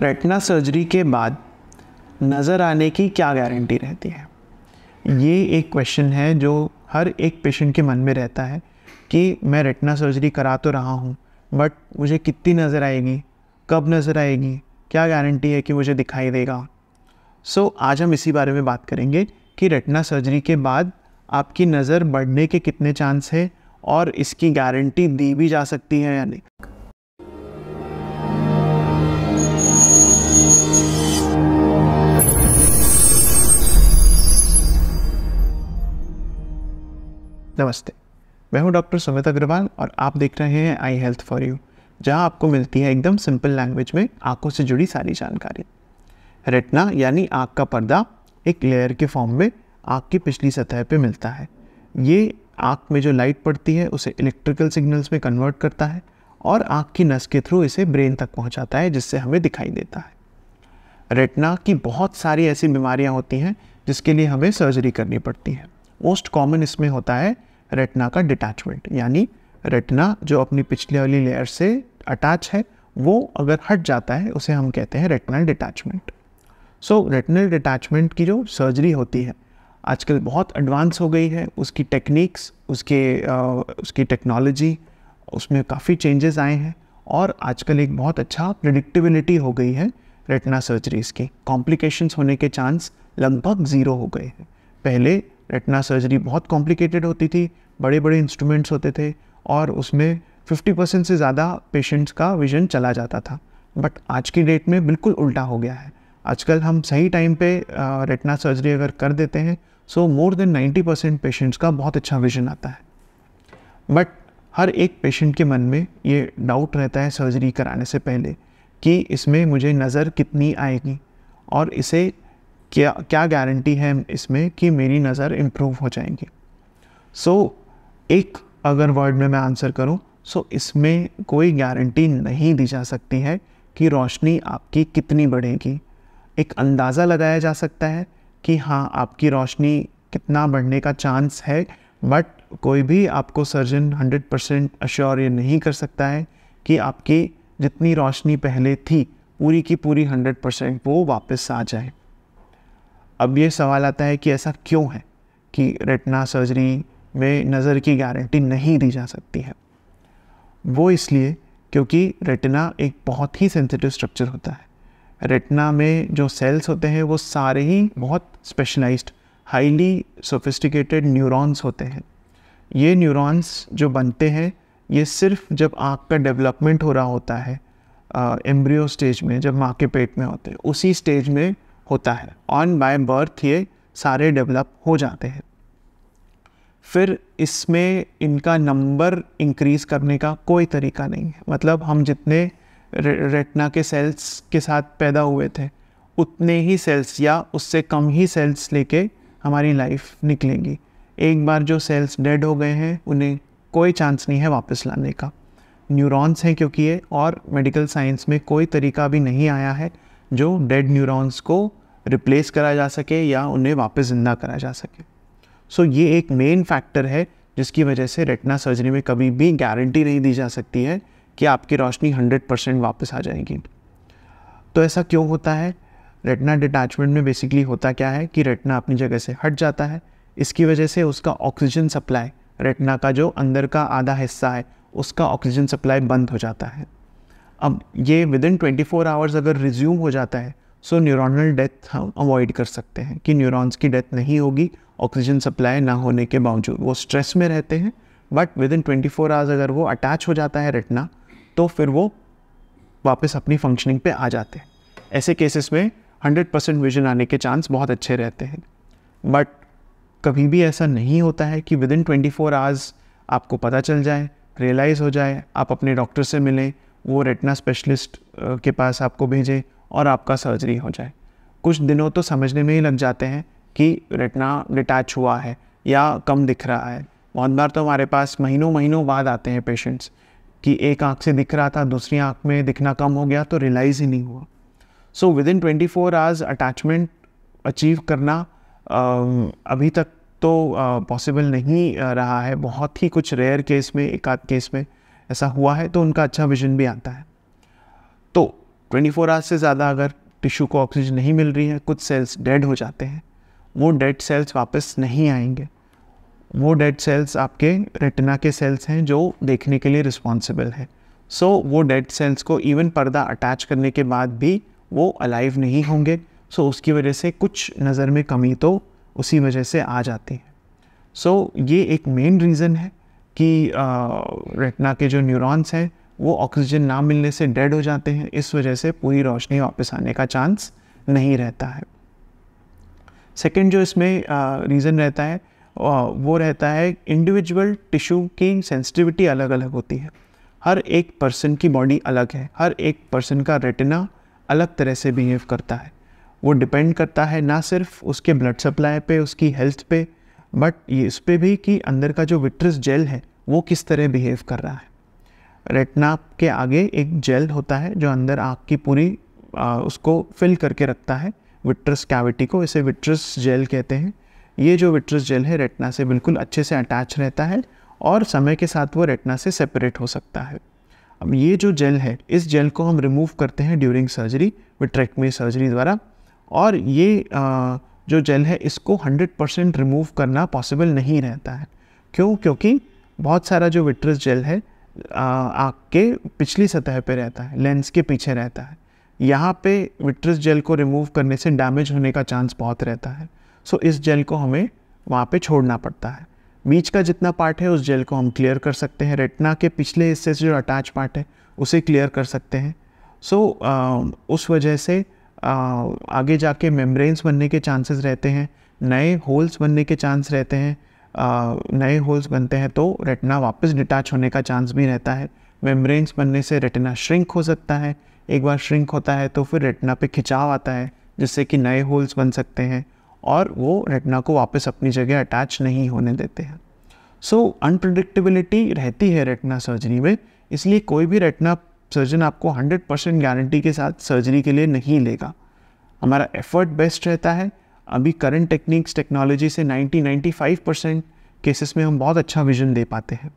रेटना surgery के बाद नज़र आने की क्या गारंटी रहती है ये एक क्वेश्चन है जो हर एक पेशेंट के मन में रहता है कि मैं रेटना सर्जरी करा तो रहा हूँ बट मुझे कितनी नज़र आएगी कब नज़र आएगी क्या गारंटी है कि मुझे दिखाई देगा सो so, आज हम इसी बारे में बात करेंगे कि रेटना सर्जरी के बाद आपकी नज़र बढ़ने के कितने चांस है और इसकी गारंटी दी भी जा सकती है या नहीं नमस्ते मैं हूं डॉक्टर सुमित अग्रवाल और आप देख रहे हैं आई हेल्थ फॉर यू जहां आपको मिलती है एकदम सिंपल लैंग्वेज में आंखों से जुड़ी सारी जानकारी रेटना यानी आँख का पर्दा एक लेयर के फॉर्म में आँख की पिछली सतह पर मिलता है ये आँख में जो लाइट पड़ती है उसे इलेक्ट्रिकल सिग्नल्स में कन्वर्ट करता है और आँख की नस के थ्रू इसे ब्रेन तक पहुँचाता है जिससे हमें दिखाई देता है रेटना की बहुत सारी ऐसी बीमारियाँ होती हैं जिसके लिए हमें सर्जरी करनी पड़ती है मोस्ट कॉमन इसमें होता है रेटना का डिटैचमेंट यानी रेटना जो अपनी पिछले वाली लेयर से अटैच है वो अगर हट जाता है उसे हम कहते हैं retinal detachment so retinal detachment की जो सर्जरी होती है आजकल बहुत एडवांस हो गई है उसकी टेक्निक्स उसके आ, उसकी टेक्नोलॉजी उसमें काफ़ी चेंजेस आए हैं और आजकल एक बहुत अच्छा प्रडिक्टिबिलिटी हो गई है रेटना सर्जरीज़ की कॉम्प्लिकेशंस होने के चांस लगभग ज़ीरो हो गए हैं पहले रेटना सर्जरी बहुत कॉम्प्लिकेटेड होती थी बड़े बड़े इंस्ट्रूमेंट्स होते थे और उसमें 50 परसेंट से ज़्यादा पेशेंट्स का विजन चला जाता था बट आज की डेट में बिल्कुल उल्टा हो गया है आजकल हम सही टाइम पे रेटना सर्जरी अगर कर देते हैं so more than 90 percent patients का बहुत अच्छा विजन आता है बट हर एक पेशेंट के मन में ये डाउट रहता है सर्जरी कराने से पहले कि इसमें मुझे नज़र कितनी आएगी और इसे क्या क्या गारंटी है इसमें कि मेरी नज़र इम्प्रूव हो जाएंगी सो so, एक अगर वर्ड में मैं आंसर करूं सो so इसमें कोई गारंटी नहीं दी जा सकती है कि रोशनी आपकी कितनी बढ़ेगी एक अंदाज़ा लगाया जा सकता है कि हाँ आपकी रोशनी कितना बढ़ने का चांस है बट कोई भी आपको सर्जन 100 परसेंट अश्योर ये नहीं कर सकता है कि आपकी जितनी रोशनी पहले थी पूरी की पूरी 100 परसेंट वो वापस आ जाए अब ये सवाल आता है कि ऐसा क्यों है कि रेटना सर्जरी में नज़र की गारंटी नहीं दी जा सकती है वो इसलिए क्योंकि रेटना एक बहुत ही सेंसिटिव स्ट्रक्चर होता है रेटना में जो सेल्स होते हैं वो सारे ही बहुत स्पेशलाइज्ड हाईली सोफिस्टिकेटेड न्यूरॉन्स होते हैं ये न्यूरॉन्स जो बनते हैं ये सिर्फ जब आँख का डेवलपमेंट हो रहा होता है एम्ब्रियो स्टेज में जब माँ के पेट में होते हैं उसी स्टेज में होता है ऑन बाय बर्थ ये सारे डेवलप हो जाते हैं फिर इसमें इनका नंबर इंक्रीज़ करने का कोई तरीका नहीं है मतलब हम जितने रे, रेटना के सेल्स के साथ पैदा हुए थे उतने ही सेल्स या उससे कम ही सेल्स लेके हमारी लाइफ निकलेंगी एक बार जो सेल्स डेड हो गए हैं उन्हें कोई चांस नहीं है वापस लाने का न्यूरॉन्स हैं क्योंकि ये और मेडिकल साइंस में कोई तरीका भी नहीं आया है जो डेड न्यूरॉन्स को रिप्लेस करा जा सके या उन्हें वापस ज़िंदा करा जा सके सो so, ये एक मेन फैक्टर है जिसकी वजह से रेटना सर्जरी में कभी भी गारंटी नहीं दी जा सकती है कि आपकी रोशनी 100 परसेंट वापस आ जाएगी तो ऐसा क्यों होता है रेटना डिटैचमेंट में बेसिकली होता क्या है कि रेटना अपनी जगह से हट जाता है इसकी वजह से उसका ऑक्सीजन सप्लाई रेटना का जो अंदर का आधा हिस्सा है उसका ऑक्सीजन सप्लाई बंद हो जाता है अब ये within twenty four hours अगर रिज्यूम हो जाता है सो न्यूरोनल डेथ हम अवॉइड कर सकते हैं कि न्यूरॉन्स की डेथ नहीं होगी ऑक्सीजन सप्लाई ना होने के बावजूद वो स्ट्रेस में रहते हैं but within twenty four hours अगर वो अटैच हो जाता है रेटना तो फिर वो वापस अपनी फंक्शनिंग पे आ जाते हैं ऐसे केसेस में हंड्रेड परसेंट विजन आने के चांस बहुत अच्छे रहते हैं बट कभी भी ऐसा नहीं होता है कि within twenty four hours आपको पता चल जाए रियलाइज़ हो जाए आप अपने डॉक्टर से मिलें वो रेटना स्पेशलिस्ट के पास आपको भेजे और आपका सर्जरी हो जाए कुछ दिनों तो समझने में ही लग जाते हैं कि रेटना डिटैच हुआ है या कम दिख रहा है बहुत बार तो हमारे पास महीनों महीनों बाद आते हैं पेशेंट्स कि एक आँख से दिख रहा था दूसरी आँख में दिखना कम हो गया तो रियलाइज़ ही नहीं हुआ so within twenty four hours attachment achieve करना अभी तक तो पॉसिबल नहीं रहा है बहुत ही कुछ रेयर केस में एक आध केस में ऐसा हुआ है तो उनका अच्छा विजन भी आता है तो 24 फोर आवर्स से ज़्यादा अगर टिश्यू को ऑक्सीजन नहीं मिल रही है कुछ सेल्स डेड हो जाते हैं वो डेड सेल्स वापस नहीं आएंगे वो डेड सेल्स आपके रेटिना के सेल्स हैं जो देखने के लिए रिस्पॉन्सिबल है सो so, वो डेड सेल्स को इवन पर्दा अटैच करने के बाद भी वो अलाइव नहीं होंगे सो so, उसकी वजह से कुछ नज़र में कमी तो उसी वजह से आ जाती है सो so, ये एक मेन रीज़न है कि रेटना के जो न्यूरॉन्स हैं वो ऑक्सीजन ना मिलने से डेड हो जाते हैं इस वजह से पूरी रोशनी वापस आने का चांस नहीं रहता है सेकेंड जो इसमें रीज़न रहता है वो रहता है इंडिविजुअल टिश्यू की सेंसिटिविटी अलग अलग होती है हर एक पर्सन की बॉडी अलग है हर एक पर्सन का रेटिना अलग तरह से बिहेव करता है वो डिपेंड करता है ना सिर्फ उसके ब्लड सप्लाई पे उसकी हेल्थ पे बट ये इस पर भी कि अंदर का जो विट्रस जेल है वो किस तरह बिहेव कर रहा है रेटना के आगे एक जेल होता है जो अंदर आँख की पूरी आ, उसको फिल करके रखता है विट्रस कैविटी को इसे विट्रस जेल कहते हैं ये जो विट्रस जेल है रेटना से बिल्कुल अच्छे से अटैच रहता है और समय के साथ वो रेटना से सेपरेट हो सकता है अब ये जो जेल है इस जेल को हम रिमूव करते हैं ड्यूरिंग सर्जरी विट्रेक्टमी सर्जरी द्वारा और ये आ, जो जेल है इसको 100 परसेंट रिमूव करना पॉसिबल नहीं रहता है क्यों क्योंकि बहुत सारा जो विट्रस जेल है आँख के पिछली सतह पर रहता है लेंस के पीछे रहता है यहाँ पे विट्रस जेल को रिमूव करने से डैमेज होने का चांस बहुत रहता है सो इस जेल को हमें वहाँ पे छोड़ना पड़ता है बीच का जितना पार्ट है उस जेल को हम क्लियर कर सकते हैं रेटना के पिछले हिस्से से जो अटैच पार्ट है उसे क्लियर कर सकते हैं सो so, उस वजह से आगे जाके मेम्ब्रेन्स बनने के चांसेस रहते हैं नए होल्स बनने के चांस रहते हैं नए होल्स बनते हैं तो रेटना वापस डिटैच होने का चांस भी रहता है मेम्ब्रेन्स बनने से रेटना श्रिंक हो सकता है एक बार श्रिंक होता है तो फिर रेटना पे खिंचाव आता है जिससे कि नए होल्स बन सकते हैं और वो रेटना को वापस अपनी जगह अटैच नहीं होने देते हैं सो so, अनप्रडिक्टेबिलिटी रहती है रेटना सर्जरी में इसलिए कोई भी रेटना सर्जन आपको 100 परसेंट गारंटी के साथ सर्जरी के लिए नहीं लेगा हमारा एफर्ट बेस्ट रहता है अभी करंट टेक्निक्स टेक्नोलॉजी से 90-95 परसेंट केसेस में हम बहुत अच्छा विजन दे पाते हैं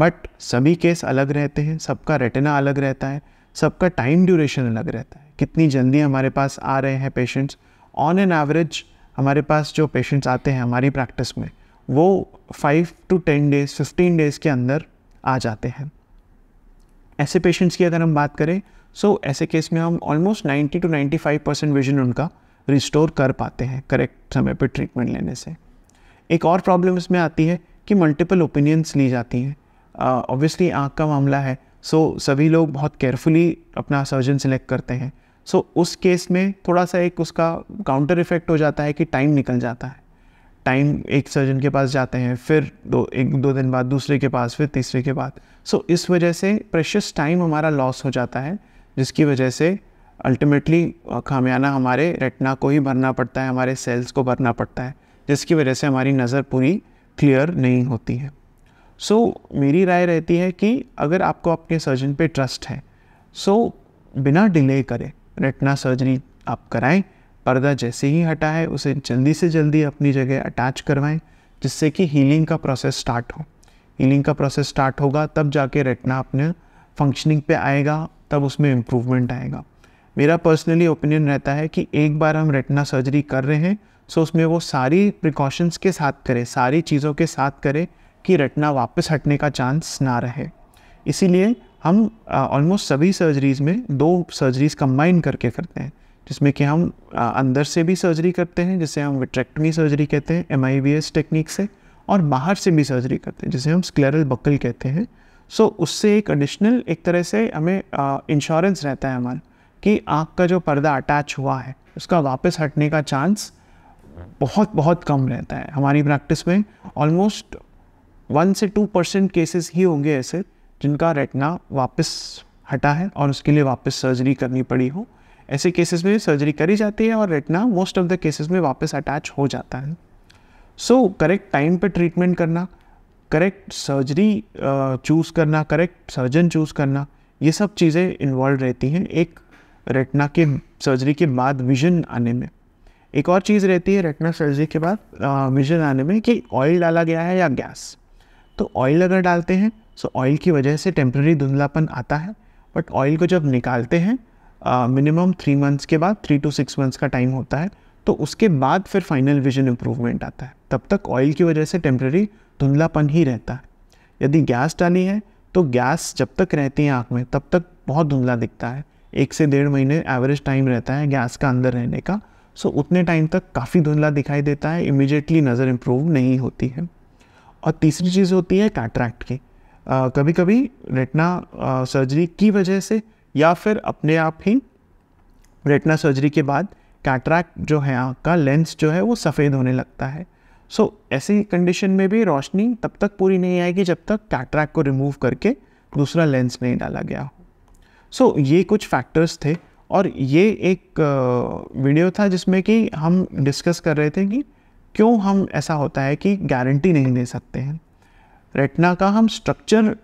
बट सभी केस अलग रहते हैं सबका रेटिना अलग रहता है सबका टाइम ड्यूरेशन अलग रहता है कितनी जल्दी हमारे पास आ रहे हैं पेशेंट्स ऑन एन एवरेज हमारे पास जो पेशेंट्स आते हैं हमारी प्रैक्टिस में वो five to ten days fifteen days के अंदर आ जाते हैं ऐसे पेशेंट्स की अगर हम बात करें सो so, ऐसे केस में हम ऑलमोस्ट 90 टू 95 परसेंट विजन उनका रिस्टोर कर पाते हैं करेक्ट समय पर ट्रीटमेंट लेने से एक और प्रॉब्लम इसमें आती है कि मल्टीपल ओपिनियंस ली जाती हैं ऑब्वियसली uh, आँख का मामला है सो so, सभी लोग बहुत केयरफुली अपना सर्जन सिलेक्ट करते हैं सो so, उस केस में थोड़ा सा एक उसका काउंटर इफेक्ट हो जाता है कि टाइम निकल जाता है टाइम एक सर्जन के पास जाते हैं फिर दो एक दो दिन बाद दूसरे के पास फिर तीसरे के बाद सो so, इस वजह से प्रेशस टाइम हमारा लॉस हो जाता है जिसकी वजह से अल्टीमेटली खामियाना हमारे रेटना को ही भरना पड़ता है हमारे सेल्स को भरना पड़ता है जिसकी वजह से हमारी नज़र पूरी क्लियर नहीं होती है सो so, मेरी राय रहती है कि अगर आपको आपके सर्जन पे ट्रस्ट है सो so, बिना डिले करें रेटना सर्जरी आप कराएं पर्दा जैसे ही हटा है उसे जल्दी से जल्दी अपनी जगह अटैच करवाएं जिससे कि हीलिंग का प्रोसेस स्टार्ट हो हीलिंग का प्रोसेस स्टार्ट होगा तब जाके रेटना अपने फंक्शनिंग पे आएगा तब उसमें इम्प्रूवमेंट आएगा मेरा पर्सनली ओपिनियन रहता है कि एक बार हम रेटना सर्जरी कर रहे हैं सो उसमें वो सारी प्रिकॉशंस के साथ करें सारी चीज़ों के साथ करें कि रेटना वापस हटने का चांस ना रहे इसीलिए हम ऑलमोस्ट uh, सभी सर्जरीज़ में दो सर्जरीज़ कंबाइन करके करते हैं जिसमें कि हम अंदर से भी सर्जरी करते हैं जिसे हम विट्रेक्टमी सर्जरी कहते हैं एम टेक्निक से और बाहर से भी सर्जरी करते हैं जिसे हम स्क्लेरल बकल कहते हैं सो so, उससे एक एडिशनल एक तरह से हमें इंश्योरेंस रहता है हमारा कि आँख का जो पर्दा अटैच हुआ है उसका वापस हटने का चांस बहुत बहुत कम रहता है हमारी प्रैक्टिस में ऑलमोस्ट वन से टू परसेंट केसेस ही होंगे ऐसे जिनका रेटना वापस हटा है और उसके लिए वापस सर्जरी करनी पड़ी हो ऐसे केसेस में सर्जरी करी जाती है और retina most of the cases में वापस अटैच हो जाता है सो करेक्ट टाइम पे ट्रीटमेंट करना करेक्ट सर्जरी चूज़ करना करेक्ट सर्जन चूज़ करना ये सब चीज़ें इन्वॉल्व रहती हैं एक रेटना के सर्जरी के बाद विजन आने में एक और चीज़ रहती है रेटना सर्जरी के बाद विजन आने में कि ऑयल डाला गया है या गैस तो ऑयल अगर डालते हैं सो ऑयल की वजह से टेम्प्रेरी धुंधलापन आता है बट ऑयल को जब निकालते हैं मिनिमम थ्री मंथ्स के बाद थ्री टू सिक्स मंथ्स का टाइम होता है तो उसके बाद फिर फाइनल विजन इम्प्रूवमेंट आता है तब तक ऑयल की वजह से टेम्प्रेरी धुंधलापन ही रहता है यदि गैस डाली है तो गैस जब तक रहती है आँख में तब तक बहुत धुंधला दिखता है एक से डेढ़ महीने एवरेज टाइम रहता है गैस का अंदर रहने का सो so, उतने टाइम तक काफ़ी धुंधला दिखाई देता है इमिजिएटली नज़र इम्प्रूव नहीं होती है और तीसरी चीज़ होती है कैटरैक्ट की आ, कभी कभी रेटना सर्जरी की वजह से या फिर अपने आप ही रेटना सर्जरी के बाद कैटरैक्ट जो है आँख का लेंस जो है वो सफ़ेद होने लगता है सो so, ऐसी कंडीशन में भी रोशनी तब तक पूरी नहीं आएगी जब तक कैटरैक्ट को रिमूव करके दूसरा लेंस नहीं डाला गया हो सो so, ये कुछ फैक्टर्स थे और ये एक वीडियो था जिसमें कि हम डिस्कस कर रहे थे कि क्यों हम ऐसा होता है कि गारंटी नहीं दे सकते हैं रेटना का हम स्ट्रक्चर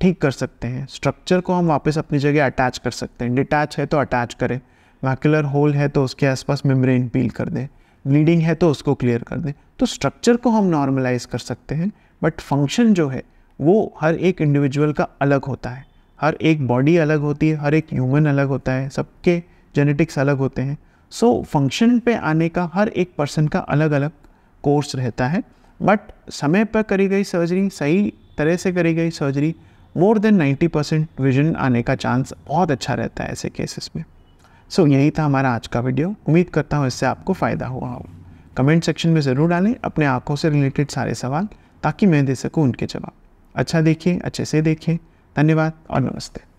ठीक कर सकते हैं स्ट्रक्चर को हम वापस अपनी जगह अटैच कर सकते हैं डिटैच है तो अटैच करें वैकुलर होल है तो उसके आसपास मेम्ब्रेन पील कर दें ब्लीडिंग है तो उसको क्लियर कर दें तो स्ट्रक्चर को हम नॉर्मलाइज कर सकते हैं बट फंक्शन जो है वो हर एक इंडिविजुअल का अलग होता है हर एक बॉडी अलग होती है हर एक ह्यूमन अलग होता है सबके जेनेटिक्स अलग होते हैं सो so, फंक्शन पे आने का हर एक पर्सन का अलग अलग कोर्स रहता है बट समय पर करी गई सर्जरी सही तरह से करी गई surgery more than 90 percent vision आने का चांस बहुत अच्छा रहता है ऐसे केसेस में सो so, यही था हमारा आज का वीडियो उम्मीद करता हूँ इससे आपको फ़ायदा हुआ हो कमेंट सेक्शन में ज़रूर डालें अपने आँखों से रिलेटेड सारे सवाल ताकि मैं दे सकूँ उनके जवाब अच्छा देखिए अच्छे से देखें धन्यवाद और नमस्ते